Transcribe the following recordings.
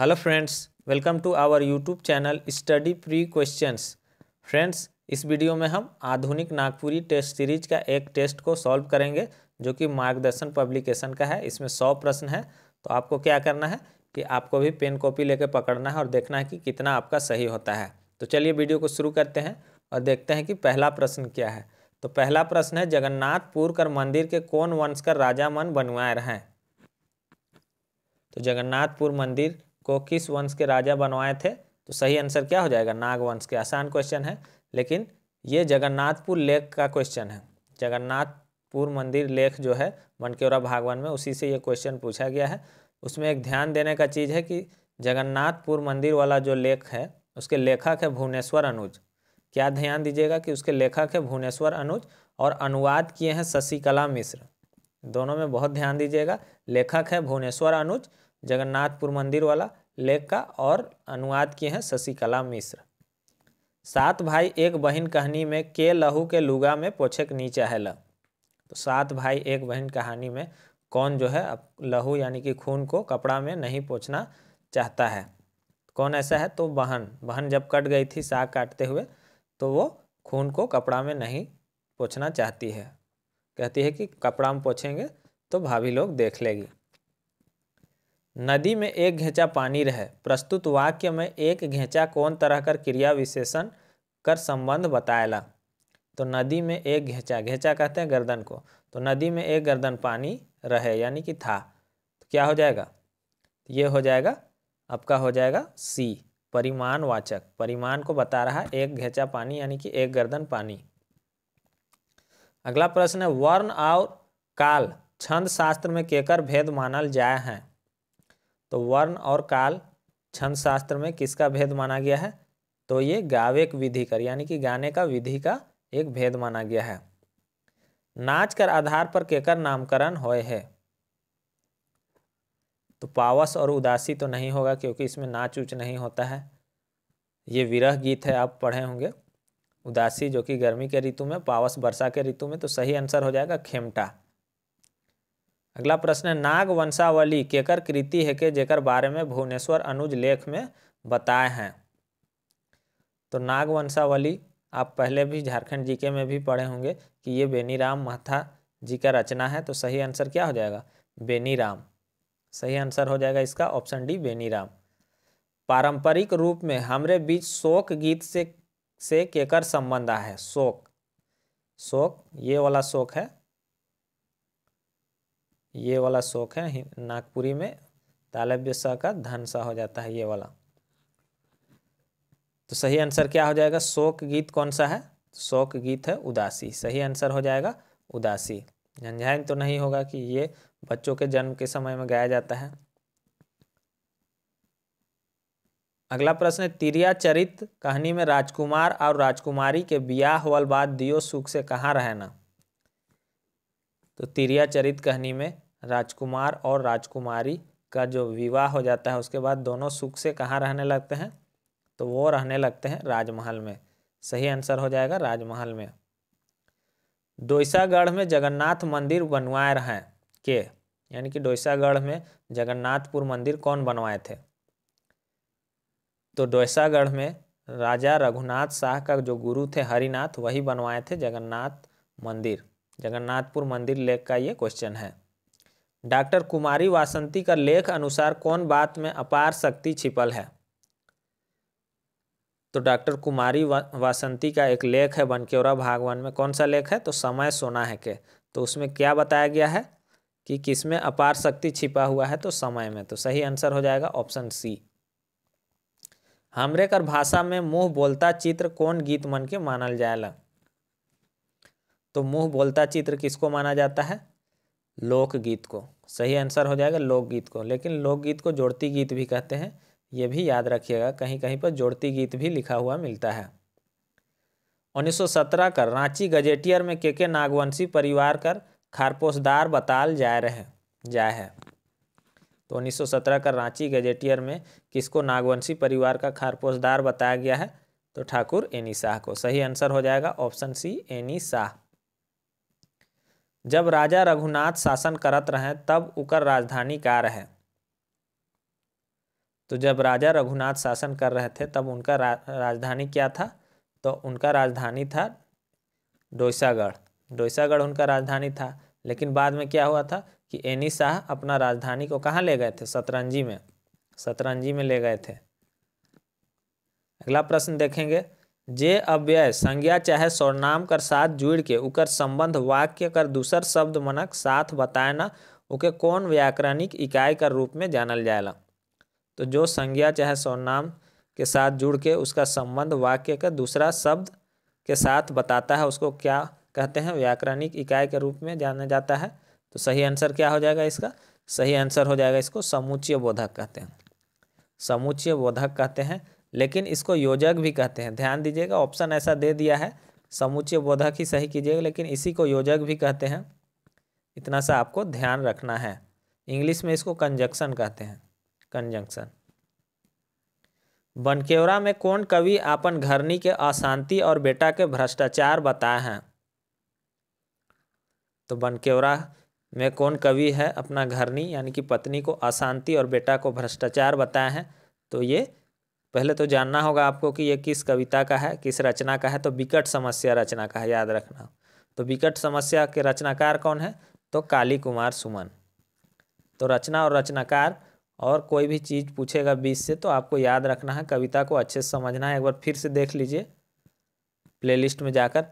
hello friends welcome to our YouTube channel study pre questions friends इस वीडियो में हम आधुनिक नागपुरी टेस्ट सीरीज का एक टेस्ट को सॉल्व करेंगे जो कि मार्गदर्शन पब्लिकेशन का है इसमें सौ प्रश्न है तो आपको क्या करना है कि आपको भी पेन कॉपी लेकर पकड़ना है और देखना है कि कितना आपका सही होता है तो चलिए वीडियो को शुरू करते हैं और देखते हैं कि पहला प्रश्न क्या है तो पहला प्रश्न है जगन्नाथपुर कर मंदिर के कौन वंश का राजा मन बनवाए रहें तो जगन्नाथपुर मंदिर को किस वंश के राजा बनवाए थे तो सही आंसर क्या हो जाएगा नागवंश के आसान क्वेश्चन है लेकिन ये जगन्नाथपुर लेख का क्वेश्चन है जगन्नाथपुर मंदिर लेख जो है मनकेरा भागवन में उसी से ये क्वेश्चन पूछा गया है उसमें एक ध्यान देने का चीज़ है कि जगन्नाथपुर मंदिर वाला जो लेख है उसके लेखक है भुवनेश्वर अनुज क्या ध्यान दीजिएगा कि उसके लेखक है भुवनेश्वर अनुज और अनुवाद किए हैं शशिकला मिश्र दोनों में बहुत ध्यान दीजिएगा लेखक है भुवनेश्वर अनुज जगन्नाथपुर मंदिर वाला लेख का और अनुवाद किए हैं शशिकला मिश्र सात भाई एक बहन कहानी में के लहू के लुगा में के नीचा है ल तो सात भाई एक बहन कहानी में कौन जो है अब लहू यानी कि खून को कपड़ा में नहीं पोछना चाहता है कौन ऐसा है तो बहन बहन जब कट गई थी साग काटते हुए तो वो खून को कपड़ा में नहीं पोछना चाहती है कहती है कि कपड़ा में पोछेंगे तो भाभी लोग देख लेगी नदी में एक घेचा पानी रहे प्रस्तुत वाक्य में एक घेचा कौन तरह कर क्रिया विशेषण कर संबंध बताएला तो नदी में एक घेचा घेचा कहते हैं गर्दन को तो नदी में एक गर्दन पानी रहे यानी कि था तो क्या हो जाएगा तो ये हो जाएगा आपका हो जाएगा सी वाचक परिमाण को बता रहा है एक घेचा पानी यानी कि एक गर्दन पानी अगला प्रश्न है वर्ण और काल छंद शास्त्र में केकर भेद मानल जाए हैं तो वर्ण और काल छंद शास्त्र में किसका भेद माना गया है तो ये गावेक विधि कर यानी कि गाने का विधि का एक भेद माना गया है नाच कर आधार पर केकर नामकरण होए है तो पावस और उदासी तो नहीं होगा क्योंकि इसमें नाच उच नहीं होता है ये विरह गीत है आप पढ़े होंगे उदासी जो कि गर्मी के ऋतु में पावस वर्षा के ऋतु में तो सही आंसर हो जाएगा खेमटा अगला प्रश्न है नाग वंशावली केकर कृति है के जेकर बारे में भुवनेश्वर अनुज लेख में बताए हैं तो नाग वंशावली आप पहले भी झारखंड जीके में भी पढ़े होंगे कि ये बेनीराम महथा जी का रचना है तो सही आंसर क्या हो जाएगा बेनीराम सही आंसर हो जाएगा इसका ऑप्शन डी बेनीराम पारंपरिक रूप में हमरे बीच शोक गीत से से केकर संबंध है शोक शोक ये वाला शोक है ये वाला शोक है नागपुरी में तालव्य स का धन सा हो जाता है ये वाला तो सही आंसर क्या हो जाएगा शोक गीत कौन सा है शोक गीत है उदासी सही आंसर हो जाएगा उदासी झंझाइन तो नहीं होगा कि ये बच्चों के जन्म के समय में गाया जाता है अगला प्रश्न है तिरिया चरित कहानी में राजकुमार और राजकुमारी के ब्याह वाल बाद दियो सुख से कहाँ रहना तो तिरिया चरित कहनी में राजकुमार और राजकुमारी का जो विवाह हो जाता है उसके बाद दोनों सुख से कहाँ रहने लगते हैं तो वो रहने लगते हैं राजमहल में सही आंसर हो जाएगा राजमहल में डोईसागढ़ में जगन्नाथ मंदिर बनवाए रहें के यानी कि डोईसागढ़ में जगन्नाथपुर मंदिर कौन बनवाए थे तो डोईसागढ़ में राजा रघुनाथ शाह का जो गुरु थे हरिनाथ वही बनवाए थे जगन्नाथ मंदिर जगन्नाथपुर मंदिर लेख का ये क्वेश्चन है डॉक्टर कुमारी वासंती का लेख अनुसार कौन बात में अपार शक्ति छिपल है तो डॉक्टर कुमारी वा, वासंती का एक लेख है बनकेवरा भागवान में कौन सा लेख है तो समय सोना है के तो उसमें क्या बताया गया है कि किसमें अपार शक्ति छिपा हुआ है तो समय में तो सही आंसर हो जाएगा ऑप्शन सी हमरेकर भाषा में मुंह बोलता चित्र कौन गीत मन के मानल जाएगा तो मुंह बोलता चित्र किसको माना जाता है लोकगीत को सही आंसर हो जाएगा लोकगीत को लेकिन लोकगीत को जोड़ती गीत भी कहते हैं ये भी याद रखिएगा कहीं कहीं पर जोड़ती गीत भी लिखा हुआ मिलता है 1917 का रांची गजेटियर में के के नागवंशी परिवार कर खारपोशदार बताल जाए रहे जाए है तो 1917 का रांची गजेटियर में किसको नागवंशी परिवार का खारपोशदार बताया गया है तो ठाकुर एनी शाह को सही आंसर हो जाएगा ऑप्शन सी एनी शाह जब राजा रघुनाथ शासन करत रहे तब उकर राजधानी का रहे तो जब राजा रघुनाथ शासन कर रहे थे तब उनका रा, राजधानी क्या था तो उनका राजधानी था डोसागढ़ डोईसागढ़ उनका राजधानी था लेकिन बाद में क्या हुआ था कि एनी शाह अपना राजधानी को कहाँ ले गए थे सतरंजी में सतरंजी में ले गए थे अगला प्रश्न देखेंगे जे अव्यय संज्ञा चाहे स्वर्णाम कर साथ जुड़ के उकर संबंध वाक्य कर दूसर शब्द मनक साथ बताए ना उके कौन व्याकरणिक इकाई का रूप में जानल जाएगा तो जो संज्ञा चाहे स्वर्णाम के साथ जुड़ के उसका संबंध वाक्य का दूसरा शब्द के साथ बताता है उसको क्या कहते हैं व्याकरणिक इकाई के रूप में जाना जाता है तो सही आंसर क्या हो जाएगा इसका सही आंसर हो जाएगा इसको समुच्चय बोधक कहते हैं समुच्चय बोधक कहते हैं लेकिन इसको योजक भी कहते हैं ध्यान दीजिएगा ऑप्शन ऐसा दे दिया है समुच्चय बोधक ही सही कीजिएगा लेकिन इसी को योजक भी कहते हैं इतना सा आपको ध्यान रखना है इंग्लिश में इसको कंजक्शन कहते हैं कंजंक्शन बनकेवरा में कौन कवि अपन घरनी के अशांति और बेटा के भ्रष्टाचार बताए हैं तो बनकेवरा में कौन कवि है अपना घरनी यानी कि पत्नी को अशांति और बेटा को भ्रष्टाचार बताए हैं तो ये पहले तो जानना होगा आपको कि ये किस कविता का है किस रचना का है तो विकट समस्या रचना का है याद रखना तो विकट समस्या के रचनाकार कौन है तो काली कुमार सुमन तो रचना और रचनाकार और कोई भी चीज़ पूछेगा बीस से तो आपको याद रखना है कविता को अच्छे से समझना है एक बार फिर से देख लीजिए प्लेलिस्ट में जाकर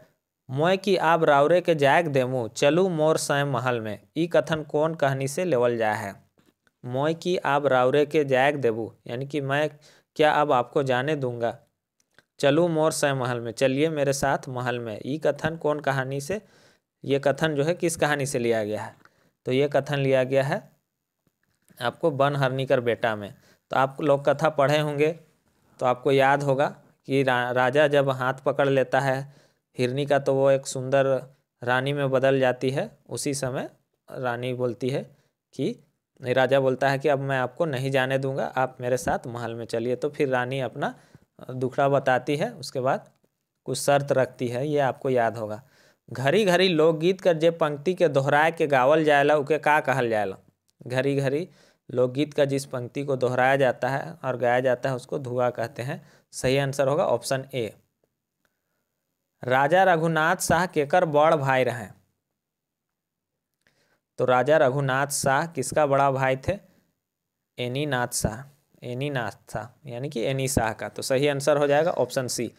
मोय की आप रावरे के जायक देमू चलू मोर स्वयं महल में ई कथन कौन कहानी से लेवल जाए है मोय की आप रावरे के जायक देबू यानी कि मैं क्या अब आपको जाने दूंगा चलूँ मोर से महल में चलिए मेरे साथ महल में ये कथन कौन कहानी से ये कथन जो है किस कहानी से लिया गया है तो ये कथन लिया गया है आपको बन हरनीकर बेटा में तो आप लोग कथा पढ़े होंगे तो आपको याद होगा कि रा, राजा जब हाथ पकड़ लेता है हिरनी का तो वो एक सुंदर रानी में बदल जाती है उसी समय रानी बोलती है कि राजा बोलता है कि अब मैं आपको नहीं जाने दूंगा आप मेरे साथ महल में चलिए तो फिर रानी अपना दुखड़ा बताती है उसके बाद कुछ शर्त रखती है ये आपको याद होगा घड़ी घड़ी लोकगीत कर जे पंक्ति के दोहराए के गावल जाएला उके का कहल जाएला घड़ी घड़ी लोकगीत का जिस पंक्ति को दोहराया जाता है और गाया जाता है उसको धुआ कहते हैं सही आंसर होगा ऑप्शन ए राजा रघुनाथ शाह केकर बड़ भाई रहें तो राजा रघुनाथ शाह किसका बड़ा भाई थे एनी नाथ शाह एनी नाथ शाह यानी कि एनी शाह का तो सही आंसर हो जाएगा ऑप्शन सी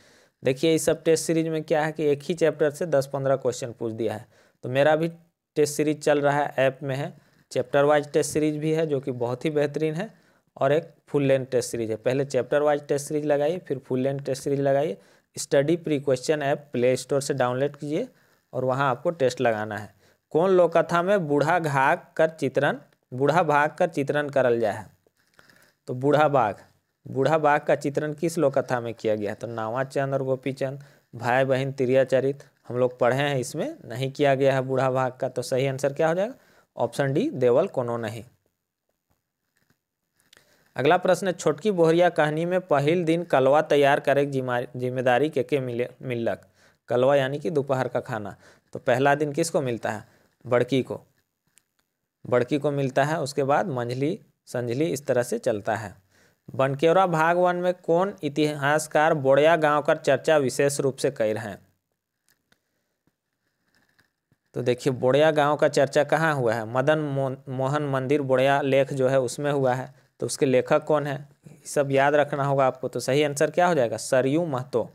देखिए इस सब टेस्ट सीरीज में क्या है कि एक ही चैप्टर से दस पंद्रह क्वेश्चन पूछ दिया है तो मेरा भी टेस्ट सीरीज चल रहा है ऐप में है चैप्टर वाइज टेस्ट सीरीज भी है जो कि बहुत ही बेहतरीन है और एक फुल लेंथ टेस्ट सीरीज है पहले चैप्टर वाइज टेस्ट सीरीज लगाइए फिर फुल लेंथ टेस्ट सीरीज लगाइए study pre question app Play Store से डाउनलोड कीजिए और वहाँ आपको टेस्ट लगाना है कौन लोकथा में बूढ़ा घाघ कर चित्रण बूढ़ा बाघ का चित्रण करल जाए तो बूढ़ा बाघ बूढ़ा बाघ का चित्रण किस लोकथा में किया गया तो नावाचंद और गोपीचंद भाई बहन त्रियाचरित हम लोग पढ़े हैं इसमें नहीं किया गया है बूढ़ा भाग का तो सही आंसर क्या हो जाएगा ऑप्शन डी देवल कोनो नहीं अगला प्रश्न छोटकी बोहरिया कहानी में पहल दिन कलवा तैयार करे जिम्मेदारी के के मिले मिलक कलवा यानी कि दोपहर का खाना तो पहला दिन किसको मिलता है बड़की को बड़की को मिलता है उसके बाद मंझली संझली इस तरह से चलता है बनकेवरा भाग वन में कौन इतिहासकार बोड़िया गांव का चर्चा विशेष रूप से कर हैं तो देखिए बोड़िया गांव का चर्चा कहाँ हुआ है मदन मोहन मंदिर बोड़िया लेख जो है उसमें हुआ है तो उसके लेखक कौन है सब याद रखना होगा आपको तो सही आंसर क्या हो जाएगा सरयू महतो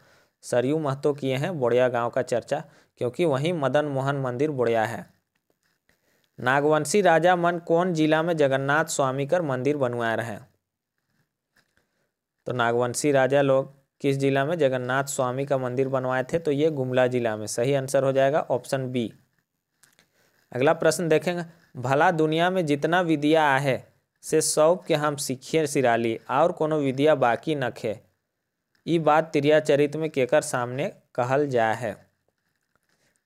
सरयू महतो किए हैं बोड़िया गांव का चर्चा क्योंकि वहीं मदन मोहन मंदिर बोड़िया है नागवंशी राजा मन कौन जिला में जगन्नाथ स्वामी कर मंदिर बनवाए रहे तो नागवंशी राजा लोग किस जिला में जगन्नाथ स्वामी का मंदिर बनवाए थे तो ये गुमला जिला में सही आंसर हो जाएगा ऑप्शन बी अगला प्रश्न देखेंगे भला दुनिया में जितना विद्या आए से सौप के हम सीखिए सिराली और कोनो विद्या बाकी नखे ये बात त्रिया चरित में केकर सामने कहल जाए है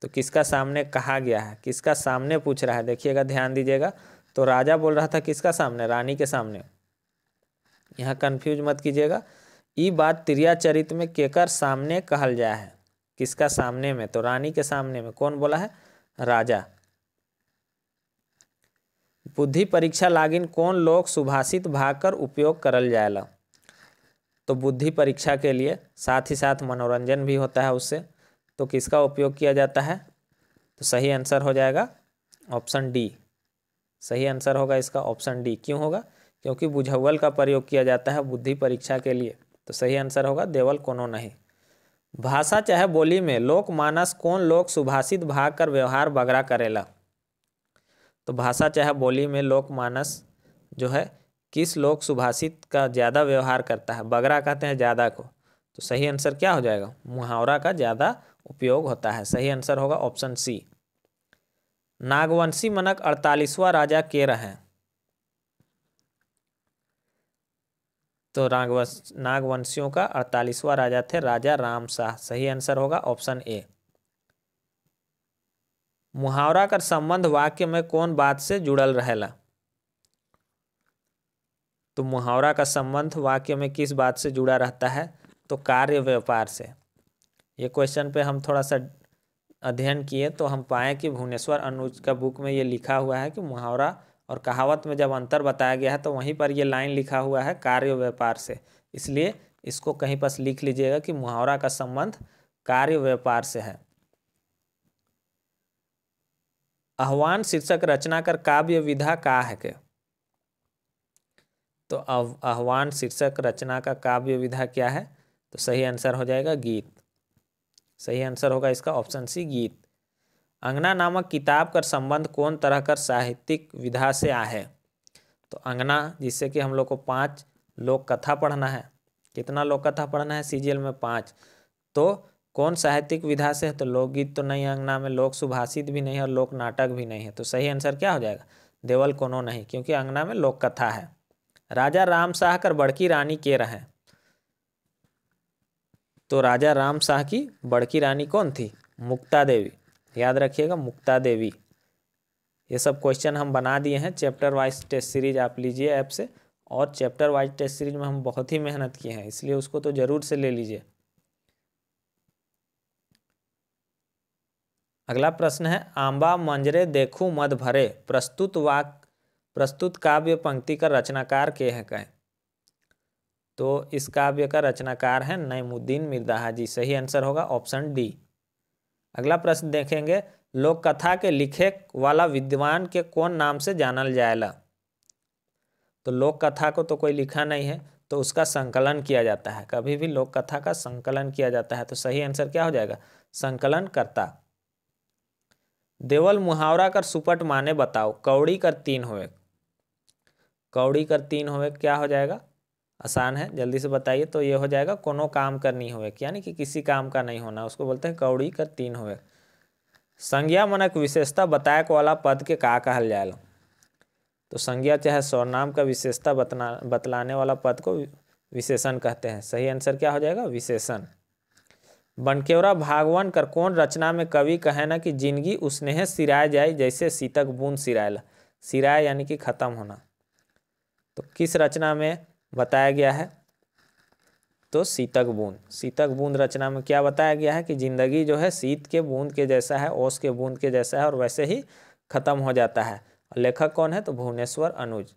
तो किसका सामने कहा गया है किसका सामने पूछ रहा है देखिएगा ध्यान दीजिएगा तो राजा बोल रहा था किसका सामने रानी के सामने यहाँ कन्फ्यूज मत कीजिएगा ये बात त्रियाचरित में केकर सामने कहल जाए है किसका सामने में तो रानी के सामने में कौन बोला है राजा बुद्धि परीक्षा लागिन कौन लोग सुभाषित भाग कर उपयोग करल जाएला तो बुद्धि परीक्षा के लिए साथ ही साथ मनोरंजन भी होता है उससे तो किसका उपयोग किया जाता है तो सही आंसर हो जाएगा ऑप्शन डी सही आंसर होगा इसका ऑप्शन डी क्यों होगा क्योंकि बुझवल का प्रयोग किया जाता है बुद्धि परीक्षा के लिए तो सही आंसर होगा देवल कोनो नहीं भाषा चाहे बोली में लोक मानस कौन लोक सुभाषित भाग कर व्यवहार बगरा करेला तो भाषा चाहे बोली में लोकमानस जो है किस लोक सुभाषित का ज़्यादा व्यवहार करता है बगरा कहते हैं ज़्यादा को तो सही आंसर क्या हो जाएगा मुहावरा का ज़्यादा उपयोग होता है सही आंसर होगा ऑप्शन सी नागवंशी मनक अड़तालीसवां राजा के रहे तो नागवंश नागवंशियों का अड़तालीसवां राजा थे राजा राम शाह सही आंसर होगा ऑप्शन ए मुहावरा का संबंध वाक्य में कौन बात से जुड़ल रहेला तो मुहावरा का संबंध वाक्य में किस बात से जुड़ा रहता है तो कार्य व्यापार से ये क्वेश्चन पे हम थोड़ा सा अध्ययन किए तो हम पाए कि भुवनेश्वर अनुज का बुक में ये लिखा हुआ है कि मुहावरा और कहावत में जब अंतर बताया गया है तो वहीं पर ये लाइन लिखा हुआ है कार्य व्यापार से इसलिए इसको कहीं पर लिख लीजिएगा कि मुहावरा का संबंध कार्य व्यापार से है आह्वान शीर्षक रचना कर काव्य विधा का है के तो आह्वान शीर्षक रचना का काव्य विधा क्या है तो सही आंसर हो जाएगा गीत सही आंसर होगा इसका ऑप्शन सी गीत अंगना नामक किताब का संबंध कौन तरह का साहित्यिक विधा से आ है तो अंगना जिससे कि हम लोग को पाँच लोक कथा पढ़ना है कितना लोक कथा पढ़ना है सीजीएल में पाँच तो कौन साहित्यिक विधा से है तो लोकगीत तो नहीं अंगना में लोक सुभाषित भी नहीं है और लोक नाटक भी नहीं है तो सही आंसर क्या हो जाएगा देवल कोनो नहीं क्योंकि अंगना में लोक कथा है राजा राम शाह कर बड़की रानी के रहें तो राजा राम शाह की बड़की रानी कौन थी मुक्ता देवी याद रखिएगा मुक्ता देवी ये सब क्वेश्चन हम बना दिए हैं चैप्टर वाइज टेस्ट सीरीज आप लीजिए ऐप से और चैप्टर वाइज टेस्ट सीरीज में हम बहुत ही मेहनत किए हैं इसलिए उसको तो ज़रूर से ले लीजिए अगला प्रश्न है आंबा मंजरे देखू मद भरे प्रस्तुत वाक प्रस्तुत काव्य पंक्ति का रचनाकार के हैं कहें तो इस काव्य का रचनाकार है नईमुद्दीन मिर्दा जी सही आंसर होगा ऑप्शन डी अगला प्रश्न देखेंगे लोक कथा के लिखे वाला विद्वान के कौन नाम से जानल जाएगा तो लोक कथा को तो कोई लिखा नहीं है तो उसका संकलन किया जाता है कभी भी लोक कथा का संकलन किया जाता है तो सही आंसर क्या हो जाएगा संकलन करता देवल मुहावरा कर सुपट माने बताओ कौड़ी कर तीन होवे कौड़ी कर तीन होवे क्या हो जाएगा आसान है जल्दी से बताइए तो ये हो जाएगा कोनो काम का नहीं हो यानी कि किसी काम का नहीं होना उसको बोलते हैं कौड़ी कर तीन हुए संज्ञा मनक विशेषता बतायक वाला पद के का कहल जाए तो संज्ञा चाहे स्वरनाम का विशेषता बतना बतलाने वाला पद को विशेषण कहते हैं सही आंसर क्या हो जाएगा विशेषण बनकेवरा भागवन कर कौन रचना में कवि कहे ना कि जिंदगी उसने है सिराए जाए जैसे सीतक बूंद सिराए सिराए यानी कि खत्म होना तो किस रचना में बताया गया है तो शीतक बूंद शीतक बूंद रचना में क्या बताया गया है कि जिंदगी जो है शीत के बूंद के जैसा है ओस के बूंद के जैसा है और वैसे ही खत्म हो जाता है लेखक कौन है तो भुवनेश्वर अनुज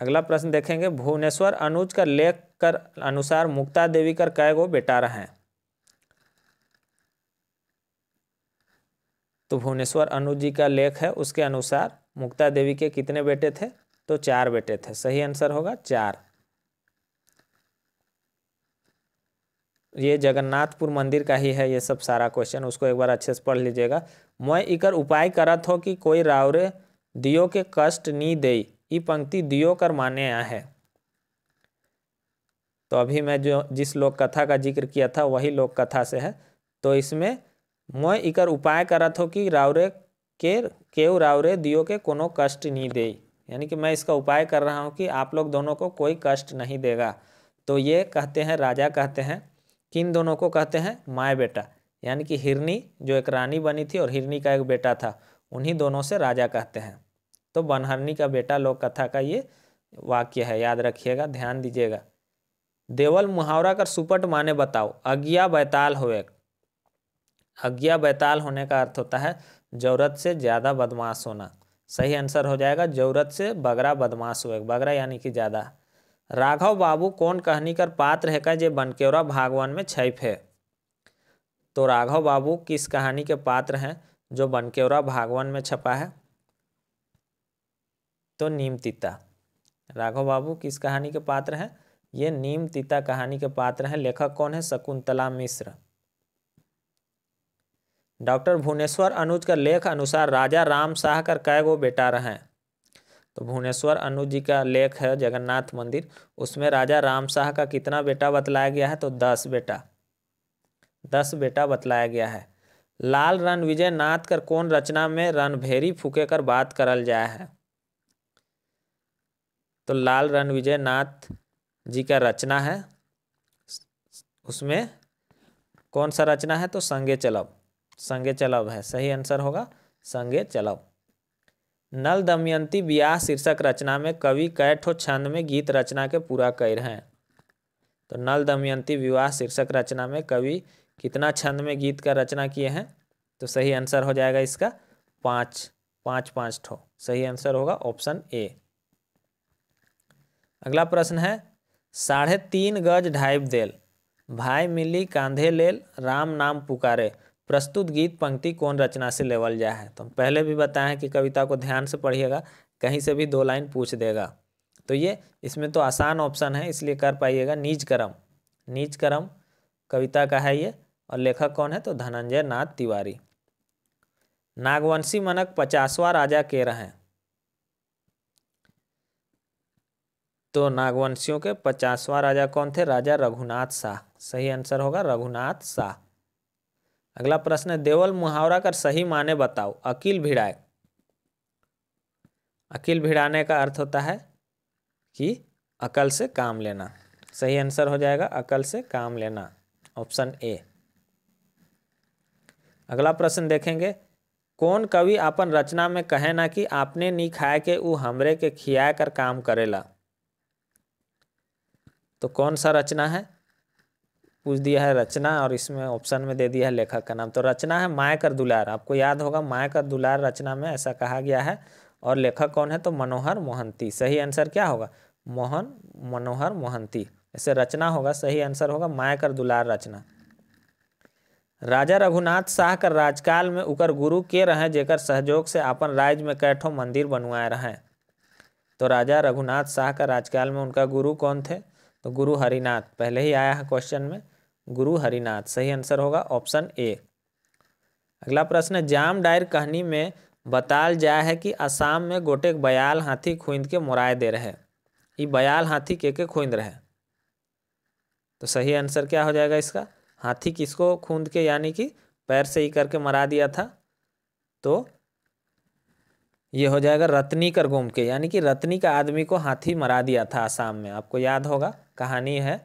अगला प्रश्न देखेंगे भुवनेश्वर अनुज का लेख कर अनुसार मुक्ता देवी कर कै गो बेटा रहे तो भुवनेश्वर अनुज जी का लेख है उसके अनुसार मुक्ता देवी के कितने बेटे थे तो चार बेटे थे सही आंसर होगा चार ये जगन्नाथपुर मंदिर का ही है ये सब सारा क्वेश्चन उसको एक बार अच्छे से पढ़ लीजिएगा मैं इकर उपाय करत हो कि कोई रावरे दियो के कष्ट नी दे ये पंक्ति दियो कर माने आ है तो अभी मैं जो जिस लोक कथा का जिक्र किया था वही लोक कथा से है तो इसमें मैं इकर उपाय करत हो कि रावरे केर केव रावरे दियो के कोनो कष्ट नहीं दे यानी कि मैं इसका उपाय कर रहा हूँ कि आप लोग दोनों को कोई कष्ट नहीं देगा तो ये कहते हैं राजा कहते हैं किन दोनों को कहते हैं माय बेटा यानी कि हिरनी जो एक रानी बनी थी और हिरनी का एक बेटा था उन्हीं दोनों से राजा कहते हैं तो बनहरनी का बेटा लोक कथा का ये वाक्य है याद रखिएगा ध्यान दीजिएगा देवल मुहावरा कर सुपट माने बताओ अज्ञा बैताल हो अज्ञा बैताल होने का अर्थ होता है ज़रूरत से ज़्यादा बदमाश होना सही आंसर हो जाएगा ज़रूरत से बगरा बदमाश हुए बगरा यानी कि ज़्यादा राघव बाबू कौन कहनी कर पात्र है का जे बनकेवरा भागवन में छैफ है तो राघव बाबू किस कहानी के पात्र हैं जो बनकेवरा भागवन में छपा है तो नीम तीता राघव बाबू किस कहानी के पात्र हैं ये नीम तीता कहानी के पात्र हैं लेखक कौन है शकुंतला मिश्र डॉक्टर भुवनेश्वर अनुज का लेख अनुसार राजा राम शाह कर कै गो बेटा रहें तो भुवनेश्वर अनुज जी का लेख है जगन्नाथ मंदिर उसमें राजा राम शाह का कितना बेटा बतलाया गया है तो दस बेटा दस बेटा बतलाया गया है लाल रण विजय नाथ कर कौन रचना में रणभेरी फूके कर बात करल जाए है तो लाल रण विजय नाथ जी का रचना है उसमें कौन सा रचना है तो संगे चलब संगे चलव है सही आंसर होगा संगे चलव नल दमयंती ब्याह शीर्षक रचना में कवि कैठो छंद में गीत रचना के पूरा कर हैं तो नल दमयंती विवाह शीर्षक रचना में कवि कितना छंद में गीत का रचना किए हैं तो सही आंसर हो जाएगा इसका पाँच पाँच पाँच ठो सही आंसर होगा ऑप्शन ए अगला प्रश्न है साढ़े तीन गज ढाइब देल भाई मिली कांधे लेल राम नाम पुकारे प्रस्तुत गीत पंक्ति कौन रचना से लेवल जाए है तो हम पहले भी बताए हैं कि कविता को ध्यान से पढ़िएगा कहीं से भी दो लाइन पूछ देगा तो ये इसमें तो आसान ऑप्शन है इसलिए कर पाइएगा नीच करम नीच करम कविता का है ये और लेखक कौन है तो धनंजय नाथ तिवारी नागवंशी मनक पचासवा राजा के रहें तो नागवंशियों के पचासवा राजा कौन थे राजा रघुनाथ शाह सही आंसर होगा रघुनाथ शाह अगला प्रश्न है देवल मुहावरा कर सही माने बताओ अकील भिड़ाए अकील भिड़ाने का अर्थ होता है कि अकल से काम लेना सही आंसर हो जाएगा अकल से काम लेना ऑप्शन ए अगला प्रश्न देखेंगे कौन कवि अपन रचना में कहे ना कि आपने नी खाए के ऊ हमरे के खिया कर काम करेला तो कौन सा रचना है पूछ दिया है रचना और इसमें ऑप्शन में दे दिया है लेखक का नाम तो रचना है माय कर दुलार आपको याद होगा माय कर दुलार रचना में ऐसा कहा गया है और लेखक कौन है तो मनोहर मोहंती सही आंसर क्या होगा मोहन मनोहर मोहंती ऐसे रचना होगा सही आंसर होगा माय कर दुलार रचना राजा रघुनाथ शाह कर राजकाल में उकर गुरु के रहें जेकर सहयोग से अपन राज्य में कैठो मंदिर बनवाए रहे तो राजा रघुनाथ शाह का राजकाल में उनका गुरु कौन थे तो गुरु हरिनाथ पहले ही आया है क्वेश्चन में गुरु हरिनाथ सही आंसर होगा ऑप्शन ए अगला प्रश्न जाम डायर कहानी में बताल जाए है कि असम में गोटे बयाल हाथी खुंद के मोराय दे रहे ये बयाल हाथी के के खुंद रहे तो सही आंसर क्या हो जाएगा इसका हाथी किसको खूंद के यानी कि पैर से ही करके मरा दिया था तो ये हो जाएगा रत्नी कर घूम के यानी कि रत्नी का आदमी को हाथी मरा दिया था आसाम में आपको याद होगा कहानी है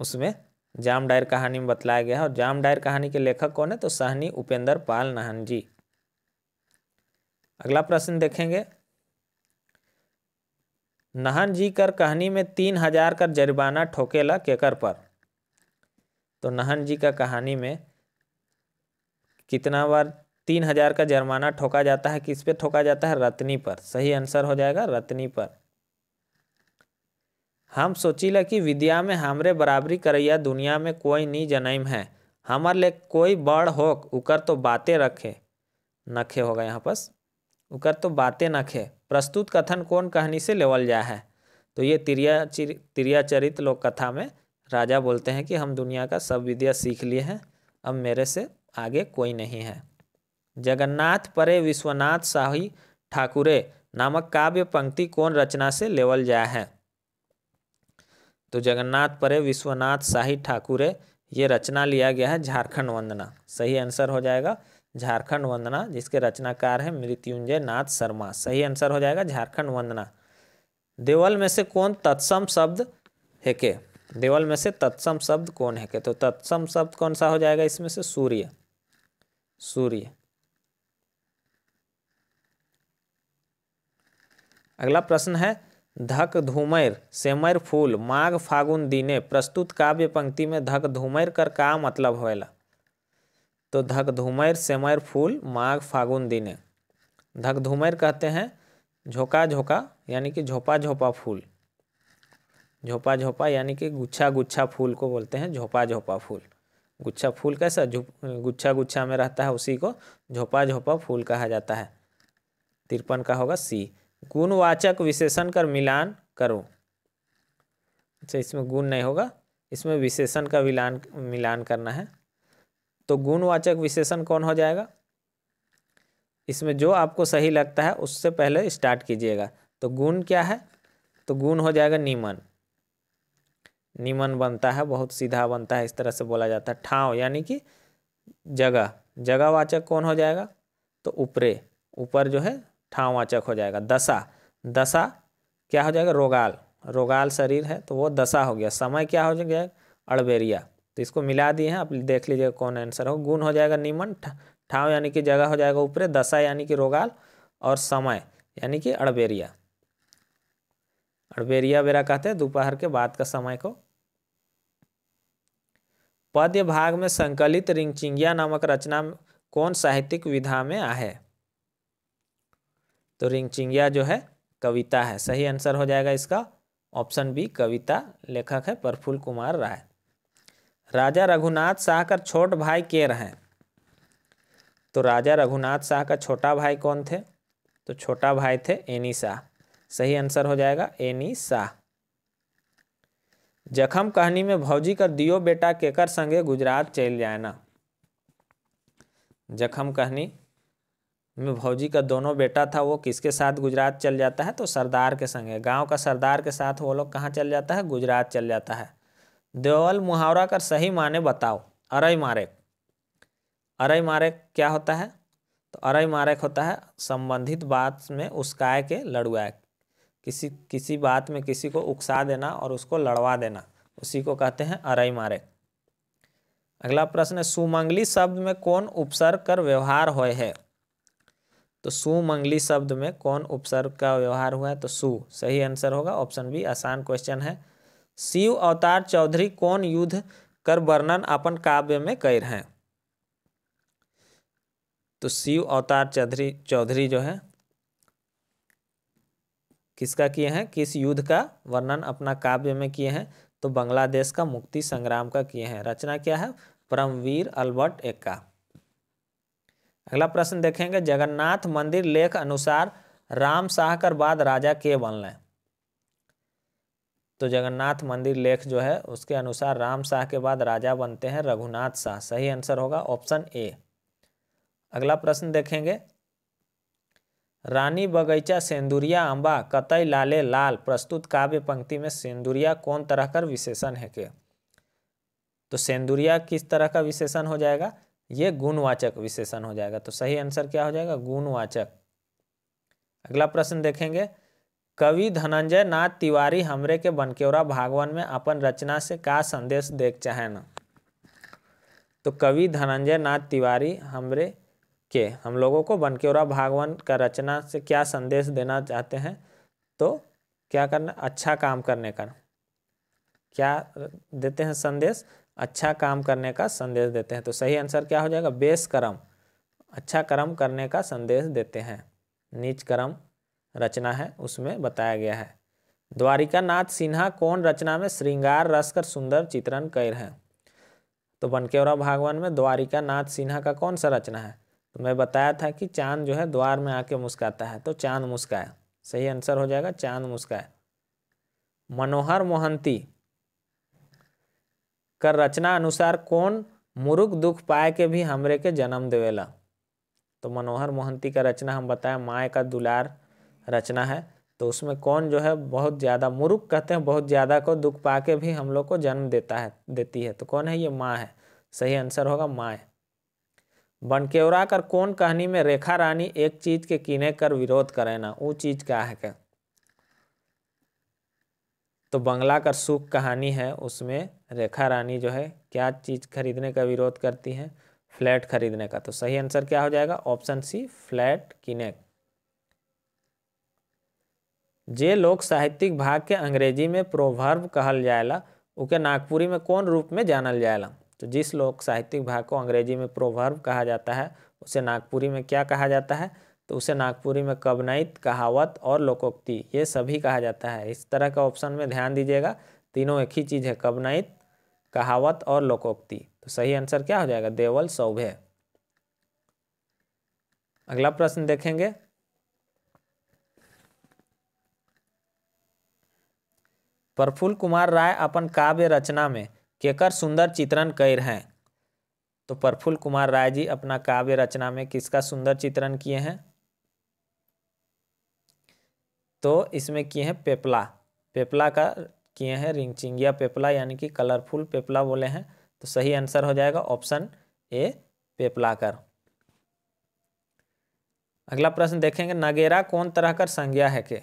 उसमें जाम डायर कहानी में बतलाया गया है और जाम डायर कहानी के लेखक कौन है तो सहनी उपेंद्र पाल नहन जी अगला प्रश्न देखेंगे नहन जी कर कहानी में तीन हजार का जरिबाना ठोकेला केकर पर तो नहन जी का कहानी में कितना बार तीन हजार का जरमाना ठोका जाता है किस पे ठोका जाता है रत्नी पर सही आंसर हो जाएगा रत्नी पर हम सोचिला कि विद्या में हमरे बराबरी करैया दुनिया में कोई नहीं जनइम है हमार ले कोई बड़ होक उकर तो बातें रखे नखे होगा यहाँ पर उकर तो बातें नखे प्रस्तुत कथन कौन कहानी से लेवल जाए है तो ये तिरिया चिर तिरिया चरित लोक कथा में राजा बोलते हैं कि हम दुनिया का सब विद्या सीख लिए हैं अब मेरे से आगे कोई नहीं है जगन्नाथ परे विश्वनाथ शाही ठाकुरे नामक काव्य पंक्ति कौन रचना से लेवल जाए है तो जगन्नाथ परे विश्वनाथ शाही ठाकुरे ये रचना लिया गया है झारखंड वंदना सही आंसर हो जाएगा झारखंड वंदना जिसके रचनाकार है मृत्युंजय नाथ शर्मा सही आंसर हो जाएगा झारखंड वंदना देवल में से कौन तत्सम शब्द है के देवल में से तत्सम शब्द कौन है के तो तत्सम शब्द कौन सा हो जाएगा इसमें से सूर्य सूर्य अगला प्रश्न है धक धूमैर सेमैर फूल माघ फागुन दिने प्रस्तुत काव्य पंक्ति में धक धूमैर कर का मतलब होएला तो धक धूमैर सेमैर फूल माघ फागुन दिने धक धूमैर कहते हैं झोंका झोंका यानी कि झोपा झोपा फूल झोपा झोपा यानी कि गुच्छा गुच्छा फूल को बोलते हैं झोपा झोपा फूल गुच्छा फूल कैसा गुच्छा गुच्छा में रहता है उसी को झोपा झोपा फूल कहा जाता है तिरपन का होगा सी गुणवाचक विशेषण का मिलान करो अच्छा इसमें गुण नहीं होगा इसमें विशेषण का मिलान मिलान करना है तो गुणवाचक विशेषण कौन हो जाएगा इसमें जो आपको सही लगता है उससे पहले स्टार्ट कीजिएगा तो गुण क्या है तो गुण हो जाएगा निमन नीमन बनता है बहुत सीधा बनता है इस तरह से बोला जाता है ठाव यानी कि जगह जगहवाचक कौन हो जाएगा तो ऊपरे ऊपर जो है ठावाचक हो जाएगा दशा दशा क्या हो जाएगा रोगाल रोगाल शरीर है तो वो दशा हो गया समय क्या हो गया अड़बेरिया तो इसको मिला दिए हैं आप देख लीजिएगा कौन आंसर हो गुण हो जाएगा निमन ठाव यानी कि जगह हो जाएगा ऊपरे दशा यानी कि रोगाल और समय यानी कि अड़बेरिया अड़बेरिया बेरा कहते हैं दोपहर के बाद का समय को पद्य भाग में संकलित रिंगचिंगिया नामक रचना कौन साहित्यिक विधा में है तो रिंगचिंगिया जो है कविता है सही आंसर हो जाएगा इसका ऑप्शन बी कविता लेखक है प्रफुल्ल कुमार राय राजा रघुनाथ शाह का छोट भाई के रहे तो राजा रघुनाथ शाह का छोटा भाई कौन थे तो छोटा भाई थे एनी शाह सही आंसर हो जाएगा एनी शाह जखम कहनी में भौजी का दियो बेटा केकर संगे गुजरात चल जाए ना जखम कहनी में भौजी का दोनों बेटा था वो किसके साथ गुजरात चल जाता है तो सरदार के संग है गाँव का सरदार के साथ वो लोग कहाँ चल जाता है गुजरात चल जाता है देवल मुहावरा का सही माने बताओ अरय मारेक अरय मारेक क्या होता है तो अरय मारेक होता है संबंधित बात में उसकाय के लड़ुआ किसी किसी बात में किसी को उकसा देना और उसको लड़वा देना उसी को कहते हैं अरय मारेक अगला प्रश्न है सुमंगली शब्द में कौन उपसर्ग कर व्यवहार होए है तो सुमंगली शब्द में कौन उपसर्ग का व्यवहार हुआ है तो सु सही आंसर होगा ऑप्शन बी आसान क्वेश्चन है शिव अवतार चौधरी कौन युद्ध कर वर्णन अपन काव्य में कर हैं तो शिव अवतार चौधरी चौधरी जो है किसका किए हैं किस युद्ध का वर्णन अपना काव्य में किए हैं तो बांग्लादेश का मुक्ति संग्राम का किए हैं रचना क्या है परमवीर अल्बर्ट एक्का अगला प्रश्न देखेंगे जगन्नाथ मंदिर लेख अनुसार राम शाह कर बाद राजा के बनलें तो जगन्नाथ मंदिर लेख जो है उसके अनुसार राम शाह के बाद राजा बनते हैं रघुनाथ शाह सही आंसर होगा ऑप्शन ए अगला प्रश्न देखेंगे रानी बगैचा सेंदुरिया अम्बा कतई लाले लाल प्रस्तुत काव्य पंक्ति में सेंदुरिया कौन तरह का विशेषण है के तो सेंदुरिया किस तरह का विशेषण हो जाएगा ये गुणवाचक विशेषण हो जाएगा तो सही आंसर क्या हो जाएगा गुणवाचक अगला प्रश्न देखेंगे कवि धनंजय नाथ तिवारी हमरे के बनकेवरा भागवन में अपन रचना से का संदेश देख चाहे चाहेन तो कवि धनंजय नाथ तिवारी हमरे के हम लोगों को बनकेवरा भागवन का रचना से क्या संदेश देना चाहते हैं तो क्या करना अच्छा काम करने का क्या देते हैं संदेश अच्छा काम करने का संदेश देते हैं तो सही आंसर क्या हो जाएगा बेस कर्म अच्छा कर्म करने का संदेश देते हैं नीच कर्म रचना है उसमें बताया गया है द्वारिका नाथ सिन्हा कौन रचना में श्रृंगार रस कर सुंदर चित्रण कर हैं तो बनकेवरा भागवान में द्वारिका नाथ सिन्हा का कौन सा रचना है तो मैं बताया था कि चांद जो है द्वार में आके मुस्काता है तो चांद मुस्काया सही आंसर हो जाएगा चांद मुस्काया मनोहर मोहंती कर रचना अनुसार कौन मुरुख दुख पाए के भी हमरे के जन्म देवेला तो मनोहर मोहंती का रचना हम बताएं माए का दुलार रचना है तो उसमें कौन जो है बहुत ज़्यादा मुरुख कहते हैं बहुत ज़्यादा को दुख पा के भी हम लोग को जन्म देता है देती है तो कौन है ये माँ है सही आंसर होगा माए बनकेवरा कर कौन कहानी में रेखा रानी एक चीज के किने कर विरोध करे ना वो चीज क्या है क्या तो बंगला का सुख कहानी है उसमें रेखा रानी जो है क्या चीज़ खरीदने का विरोध करती है फ्लैट खरीदने का तो सही आंसर क्या हो जाएगा ऑप्शन सी फ्लैट किने जे लोक साहित्यिक भाग के अंग्रेजी में प्रोवर्ब कहल जाएला उके नागपुरी में कौन रूप में जानल जाएला तो जिस लोक साहित्यिक भाग को अंग्रेजी में प्रोवर्ब कहा जाता है उसे नागपुरी में क्या कहा जाता है तो उसे नागपुरी में कबनाइत कहावत और लोकोक्ति ये सभी कहा जाता है इस तरह का ऑप्शन में ध्यान दीजिएगा तीनों एक ही चीज़ है कबनाइत कहावत और लोकोक्ति तो सही आंसर क्या हो जाएगा देवल सौभे अगला प्रश्न देखेंगे प्रफुल्ल कुमार राय अपन काव्य रचना में केकर सुंदर चित्रण कर हैं तो प्रफुल्ल कुमार राय जी अपना काव्य रचना में किसका सुंदर चित्रण किए हैं तो इसमें किए हैं पेपला पेपला का किए हैं रिंगचिंगिया पेपला यानी कि कलरफुल पेपला बोले हैं तो सही आंसर हो जाएगा ऑप्शन ए पेपला कर अगला प्रश्न देखेंगे नगेरा कौन तरह का संज्ञा है के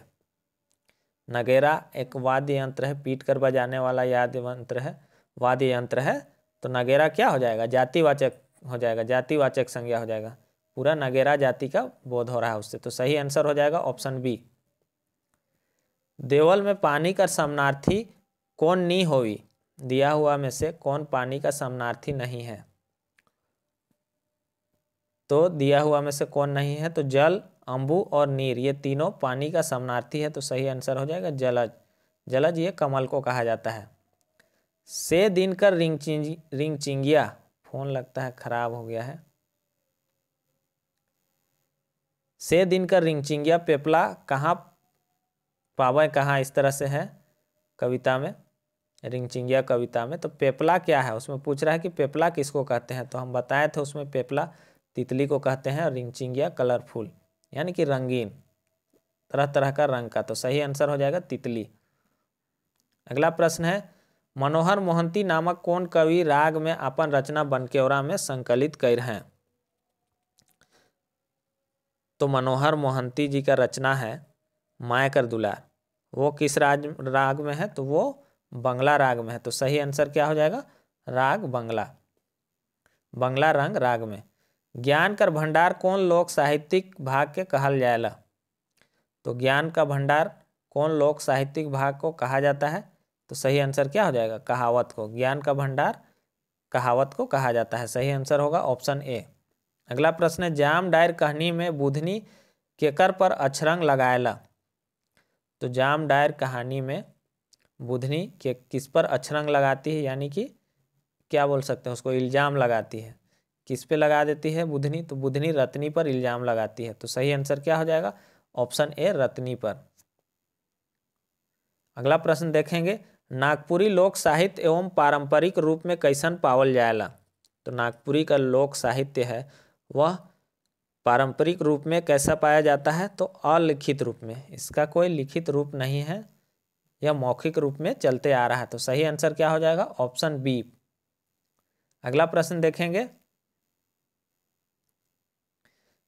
नगेरा एक वाद्य यंत्र है पीट कर बजाने वाला याद यंत्र है वाद्य यंत्र है तो नगेरा क्या हो जाएगा जातिवाचक हो जाएगा जातिवाचक संज्ञा हो जाएगा पूरा नगेरा जाति का बोध हो रहा है उससे तो सही आंसर हो जाएगा ऑप्शन बी देवल में पानी का सामनार्थी कौन नहीं होई दिया हुआ में से कौन पानी का सामनार्थी नहीं है तो दिया हुआ में से कौन नहीं है तो जल अंबु और नीर ये तीनों पानी का सामनार्थी है तो सही आंसर हो जाएगा जलज जलज ये कमल को कहा जाता है से दिन कर रिंग चिंग रिंग चिंगिया फोन लगता है खराब हो गया है से दिन कर रिंग चिंगिया पेपला कहाँ पावय कहाँ इस तरह से है कविता में रिंगचिंगिया कविता में तो पेपला क्या है उसमें पूछ रहा है कि पेपला किसको कहते हैं तो हम बताए थे उसमें पेपला तितली को कहते हैं रिंगचिंगिया कलरफुल यानी कि रंगीन तरह तरह का रंग का तो सही आंसर हो जाएगा तितली अगला प्रश्न है मनोहर मोहंती नामक कौन कवि राग में अपन रचना बनकेवरा में संकलित कर हैं तो मनोहर मोहंती जी का रचना है माय कर दुलार वो किस राज राग में है तो वो बंगला राग में है तो सही आंसर क्या हो जाएगा राग बंगला बंगला रंग राग में ज्ञान का भंडार कौन लोक साहित्यिक भाग के कहा जाएगा तो ज्ञान का भंडार कौन लोक साहित्यिक भाग को कहा जाता है तो सही आंसर क्या हो जाएगा कहावत को ज्ञान का भंडार कहावत को कहा जाता है सही आंसर होगा ऑप्शन ए अगला प्रश्न है जाम डायर कहनी में बुधनी केकर पर अक्षरंग लगाएला तो जाम डायर कहानी में बुधनी के किस पर अछरंग लगाती है यानी कि क्या बोल सकते हैं उसको इल्ज़ाम लगाती है किस पे लगा देती है बुधनी तो बुधनी रत्नी पर इल्ज़ाम लगाती है तो सही आंसर क्या हो जाएगा ऑप्शन ए रत्नी पर अगला प्रश्न देखेंगे नागपुरी लोक साहित्य एवं पारंपरिक रूप में कैसन पावल जाएला तो नागपुरी का लोक साहित्य है वह पारंपरिक रूप में कैसा पाया जाता है तो अलिखित रूप में इसका कोई लिखित रूप नहीं है यह मौखिक रूप में चलते आ रहा है तो सही आंसर क्या हो जाएगा ऑप्शन बी अगला प्रश्न देखेंगे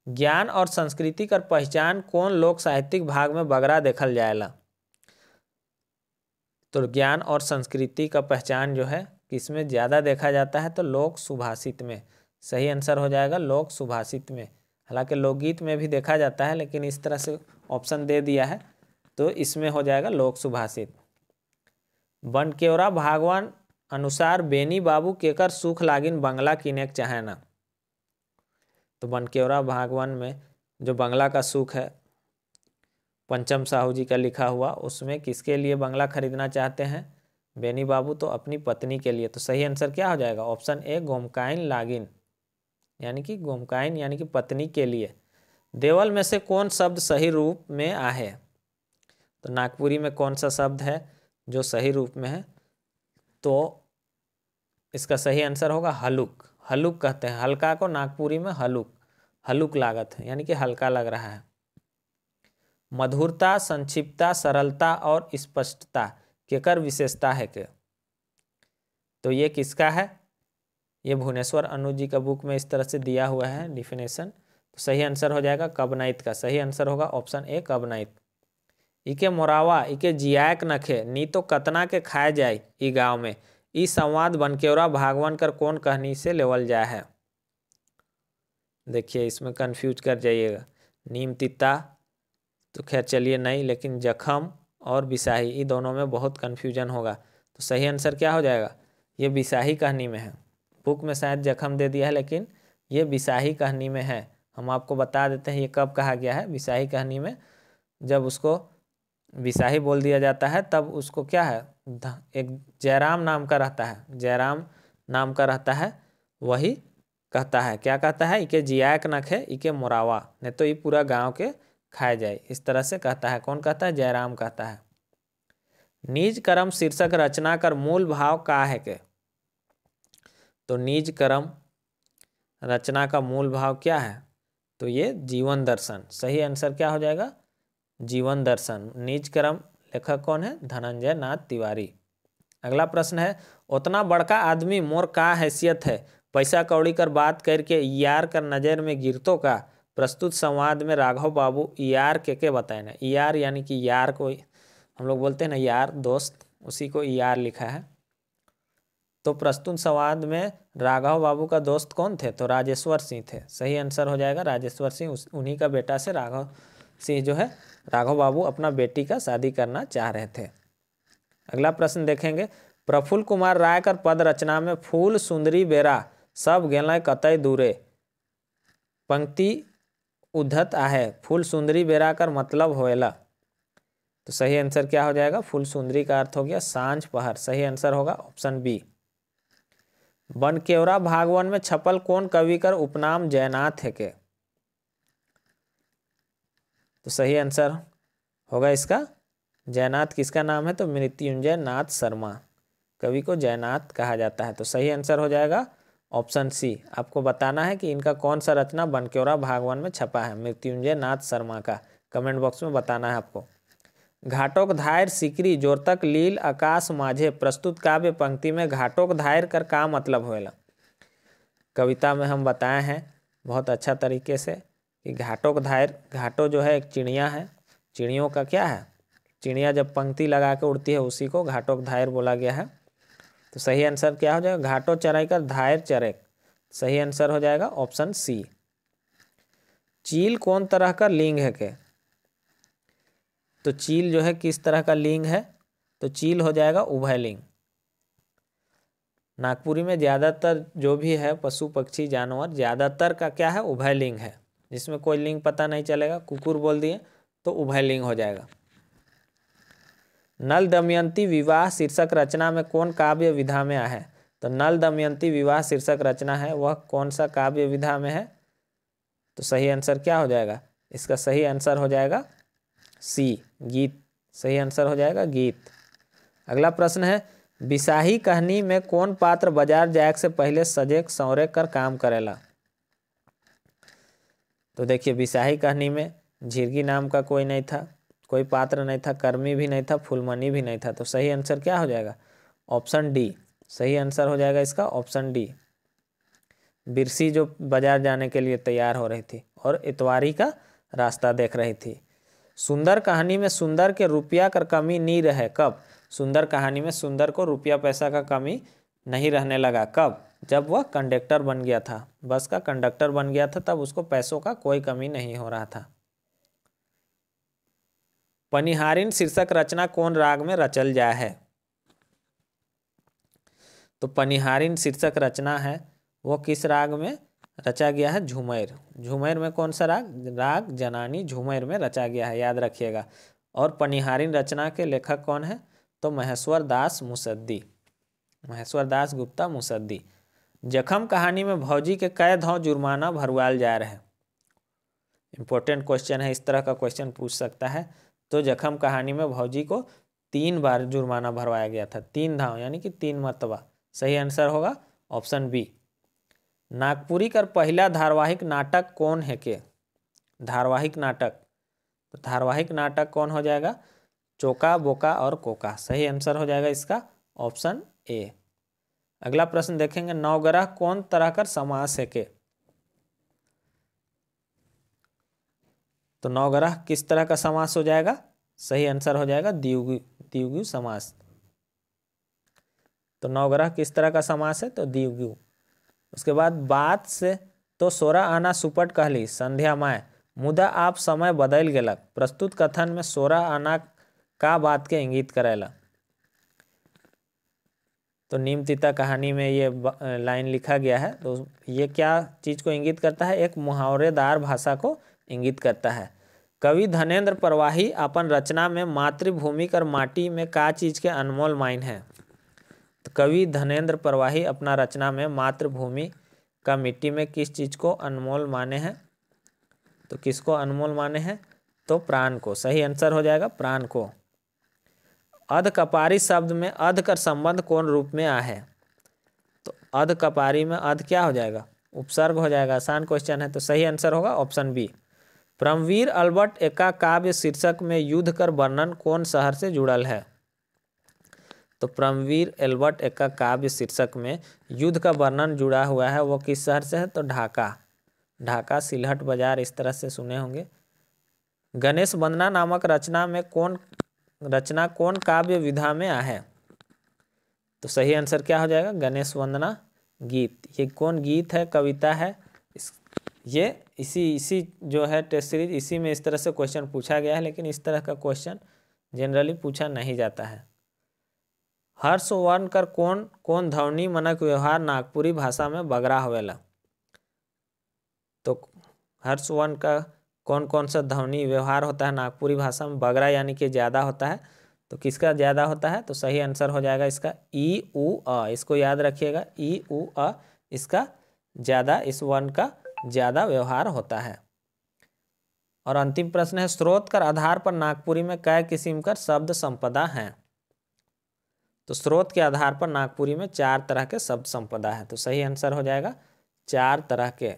ज्ञान और संस्कृति कर पहचान कौन लोक साहित्यिक भाग में बगरा देखल जाएगा तो ज्ञान और संस्कृति का पहचान जो है किसमें ज़्यादा देखा जाता है तो लोक सुभाषित में सही आंसर हो जाएगा लोक सुभाषित में हालांकि लोकगीत में भी देखा जाता है लेकिन इस तरह से ऑप्शन दे दिया है तो इसमें हो जाएगा लोक सुभाषित बनकेवरा भागवान अनुसार बेनी बाबू केकर सुख लागिन बंगला किनेक चाहे ना तो बनकेवरा भागवान में जो बंगला का सुख है पंचम साहू जी का लिखा हुआ उसमें किसके लिए बंगला खरीदना चाहते हैं बेनी बाबू तो अपनी पत्नी के लिए तो सही आंसर क्या हो जाएगा ऑप्शन ए गोमकाइन लागिन यानी कि गोमकायन यानी कि पत्नी के लिए देवल में से कौन शब्द सही रूप में आ है तो नागपुरी में कौन सा शब्द है जो सही रूप में है तो इसका सही आंसर होगा हलुक हलुक कहते हैं हल्का को नागपुरी में हलुक हलुक लागत है यानी कि हल्का लग रहा है मधुरता संक्षिप्तता सरलता और स्पष्टता केकर विशेषता है के तो ये किसका है ये भुवनेश्वर अनुजी जी का बुक में इस तरह से दिया हुआ है डिफिनेशन तो सही आंसर हो जाएगा कबनाइत का सही आंसर होगा ऑप्शन ए कबनाइत इके मोरावा इके जियाक नखे नी तो कतना के खाए जाए इ गांव में ई संवाद बनकेवरा भागवान कर कौन कहनी से लेवल जाए है देखिए इसमें कन्फ्यूज कर जाइएगा नीम तिता तो खैर चलिए नहीं लेकिन जखम और बिसाही ये दोनों में बहुत कन्फ्यूजन होगा तो सही आंसर क्या हो जाएगा ये बिसाही कहानी में है बुक में शायद जख्म दे दिया है लेकिन ये विशाही कहनी में है हम आपको बता देते हैं ये कब कहा गया है विसाही कहनी में जब उसको विशाही बोल दिया जाता है तब उसको क्या है एक जयराम नाम का रहता है जयराम नाम का रहता है वही कहता है क्या कहता है इके जियाक नखे इके मोरावा नहीं तो ये पूरा गांव के खाए जाए इस तरह से कहता है कौन कहता है जयराम कहता है निज कर्म शीर्षक रचना कर मूल भाव का है के तो निज कर्म रचना का मूल भाव क्या है तो ये जीवन दर्शन सही आंसर क्या हो जाएगा जीवन दर्शन निज कर्म लेखक कौन है धनंजय नाथ तिवारी अगला प्रश्न है उतना बड़का आदमी मोर का हैसियत है पैसा कौड़ी कर बात करके यार कर नज़र में गिरतो का प्रस्तुत संवाद में राघव बाबू यार के के बताए ना यार यानी कि यार को हम लोग बोलते हैं ना यार दोस्त उसी को यार लिखा है तो प्रस्तुत संवाद में राघव बाबू का दोस्त कौन थे तो राजेश्वर सिंह थे सही आंसर हो जाएगा राजेश्वर सिंह उन्हीं का बेटा से राघव सिंह जो है राघव बाबू अपना बेटी का शादी करना चाह रहे थे अगला प्रश्न देखेंगे प्रफुल्ल कुमार राय कर पद रचना में फूल सुंदरी बेरा सब गेल कतई दूरे पंक्ति उद्धत आहे फूल सुंदरी बेरा कर मतलब होएला तो सही आंसर क्या हो जाएगा फूल सुंदरी का अर्थ हो गया सांझ पहर सही आंसर होगा ऑप्शन बी बनकेवरा भागवन में छपल कौन कवि कर उपनाम जयनाथ है के तो सही आंसर होगा इसका जयनाथ किसका नाम है तो मृत्युंजय नाथ शर्मा कवि को जयनाथ कहा जाता है तो सही आंसर हो जाएगा ऑप्शन सी आपको बताना है कि इनका कौन सा रचना बनकेवरा भागवन में छपा है मृत्युंजय नाथ शर्मा का कमेंट बॉक्स में बताना है आपको घाटोक धायर सिकरी जोरतक लील आकाश माझे प्रस्तुत काव्य पंक्ति में घाटोक धायर कर का मतलब हो कविता में हम बताए हैं बहुत अच्छा तरीके से कि घाटोक धायर घाटो जो है एक चिड़िया है चिड़ियों का क्या है चिड़िया जब पंक्ति लगा के उड़ती है उसी को घाटोक धायर बोला गया है तो सही आंसर क्या हो जाएगा घाटो चराई का धायर चरेक सही आंसर हो जाएगा ऑप्शन सी चील कौन तरह का लिंग है के तो चील जो है किस तरह का लिंग है तो चील हो जाएगा उभय लिंग नागपुरी में ज़्यादातर जो भी है पशु पक्षी जानवर ज़्यादातर का क्या है उभय लिंग है जिसमें कोई लिंग पता नहीं चलेगा कुकुर बोल दिए तो उभय लिंग हो जाएगा नल दमयंती विवाह शीर्षक रचना में कौन काव्य विधा में है तो नल दमयंती विवाह शीर्षक रचना है वह कौन सा काव्य विधा में है तो सही आंसर क्या हो जाएगा इसका सही आंसर हो जाएगा सी गीत सही आंसर हो जाएगा गीत अगला प्रश्न है बिसाही कहनी में कौन पात्र बाजार जाए से पहले सजे सौरे कर काम करेला तो देखिए बिसाही कहनी में झिरगी नाम का कोई नहीं था कोई पात्र नहीं था कर्मी भी नहीं था फुलमनी भी नहीं था तो सही आंसर क्या हो जाएगा ऑप्शन डी सही आंसर हो जाएगा इसका ऑप्शन डी बिरसी जो बाजार जाने के लिए तैयार हो रही थी और इतवारी का रास्ता देख रही थी सुंदर कहानी में सुंदर के रुपया कर कमी नहीं रहे कब सुंदर कहानी में सुंदर को रुपया पैसा का कमी नहीं रहने लगा कब जब वह कंडक्टर बन गया था बस का कंडक्टर बन गया था तब उसको पैसों का कोई कमी नहीं हो रहा था पनिहारिन शीर्षक रचना कौन राग में रचल जाए है तो पनिहारिन शीर्षक रचना है वो किस राग में रचा गया है झुमैर झुमैर में कौन सा राग राग जनानी झुमैर में रचा गया है याद रखिएगा और पनिहारिन रचना के लेखक कौन है तो महेश्वर दास मुसद्दी महेश्वर दास गुप्ता मुसद्दी जखम कहानी में भौजी के कैद हों जुर्माना भरवाल जा रहे इंपॉर्टेंट क्वेश्चन है इस तरह का क्वेश्चन पूछ सकता है तो जखम कहानी में भौजी को तीन बार जुर्माना भरवाया गया था तीन धाव यानी कि तीन मरतबा सही आंसर होगा ऑप्शन बी नागपुरी कर पहला धारावाहिक नाटक कौन है के धारावाहिक नाटक तो धारावाहिक नाटक कौन हो जाएगा चोका बोका और कोका सही आंसर हो जाएगा इसका ऑप्शन ए अगला प्रश्न देखेंगे नवग्रह कौन तरह का समास है के तो नवग्रह किस तरह का समास हो जाएगा सही आंसर हो जाएगा दियुगु दियुगु समास तो नवग्रह किस तरह का समास है तो दियुगु उसके बाद बात से तो सोरा आना सुपट कहली संध्या माय मुदा आप समय बदल गलक प्रस्तुत कथन में सोरा आना का बात के इंगित करेला तो निम्तिता कहानी में ये लाइन लिखा गया है तो ये क्या चीज़ को इंगित करता है एक मुहावरेदार भाषा को इंगित करता है कवि धनेन्द्र परवाही अपन रचना में मातृभूमि कर माटी में का चीज़ के अनमोल माइन है कवि धनेन्द्र प्रवाही अपना रचना में मातृभूमि का मिट्टी में किस चीज़ को अनमोल माने हैं तो किसको अनमोल माने हैं तो प्राण को सही आंसर हो जाएगा प्राण को अध कपारी शब्द में अध कर संबंध कौन रूप में आ है तो कपारी में अध क्या हो जाएगा उपसर्ग हो जाएगा आसान क्वेश्चन है तो सही आंसर होगा ऑप्शन बी परमवीर अल्बर्ट एका काव्य शीर्षक में युद्ध कर वर्णन कौन शहर से जुड़ल है तो परमवीर एल्बर्ट का काव्य शीर्षक में युद्ध का वर्णन जुड़ा हुआ है वो किस शहर से है तो ढाका ढाका सिलहट बाजार इस तरह से सुने होंगे गणेश वंदना नामक रचना में कौन रचना कौन काव्य विधा में आ है तो सही आंसर क्या हो जाएगा गणेश वंदना गीत ये कौन गीत है कविता है इस ये इसी इसी जो है टेस्ट सीरीज इसी में इस तरह से क्वेश्चन पूछा गया है लेकिन इस तरह का क्वेश्चन जनरली पूछा नहीं जाता है हर्षवर्ण कर कौन कोन ध्वनि मनक व्यवहार नागपुरी भाषा में बगरा होवेला तो हर्षवर्ण का कौन कौन सा ध्वनि व्यवहार होता है नागपुरी भाषा में बगरा यानी कि ज़्यादा होता है तो किसका ज़्यादा होता है तो सही आंसर हो जाएगा इसका ई ऊ अ इसको याद रखिएगा ई ऊ अ इसका ज़्यादा इस वर्ण का ज़्यादा व्यवहार होता है और अंतिम प्रश्न है स्रोत कर आधार पर नागपुरी में कई किस्म का शब्द संपदा हैं तो स्रोत के आधार पर नागपुरी में चार तरह के शब्द संपदा है तो सही आंसर हो जाएगा चार तरह के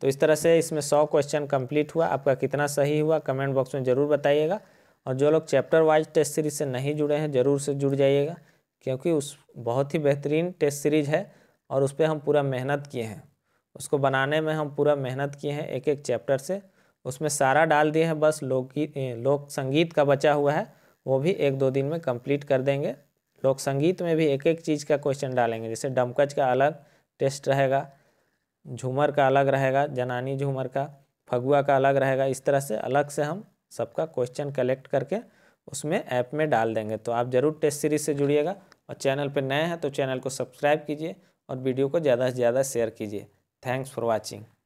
तो इस तरह से इसमें सौ क्वेश्चन कंप्लीट हुआ आपका कितना सही हुआ कमेंट बॉक्स में ज़रूर बताइएगा और जो लोग चैप्टर वाइज टेस्ट सीरीज से नहीं जुड़े हैं ज़रूर से जुड़ जाइएगा क्योंकि उस बहुत ही बेहतरीन टेस्ट सीरीज है और उस पर हम पूरा मेहनत किए हैं उसको बनाने में हम पूरा मेहनत किए हैं एक एक चैप्टर से उसमें सारा डाल दिए हैं बस लोक लोक संगीत का बचा हुआ है वो भी एक दो दिन में कंप्लीट कर देंगे लोक संगीत में भी एक एक चीज़ का क्वेश्चन डालेंगे जैसे डमकच का अलग टेस्ट रहेगा झूमर का अलग रहेगा जनानी झूमर का फगुआ का अलग रहेगा इस तरह से अलग से हम सबका क्वेश्चन कलेक्ट करके उसमें ऐप में डाल देंगे तो आप ज़रूर टेस्ट सीरीज से जुड़िएगा और चैनल पर नए हैं तो चैनल को सब्सक्राइब कीजिए और वीडियो को ज़्यादा से ज़्यादा शेयर कीजिए थैंक्स फॉर वॉचिंग